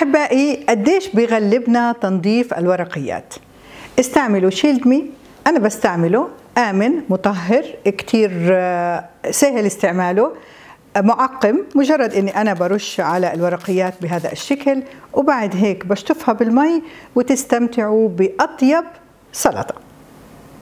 أحبائي قديش بيغلبنا تنظيف الورقيات استعملوا شيلد مي أنا بستعمله آمن مطهر كتير آه، سهل استعماله آه، معقم مجرد اني انا برش على الورقيات بهذا الشكل وبعد هيك بشطفها بالمي وتستمتعوا باطيب سلطه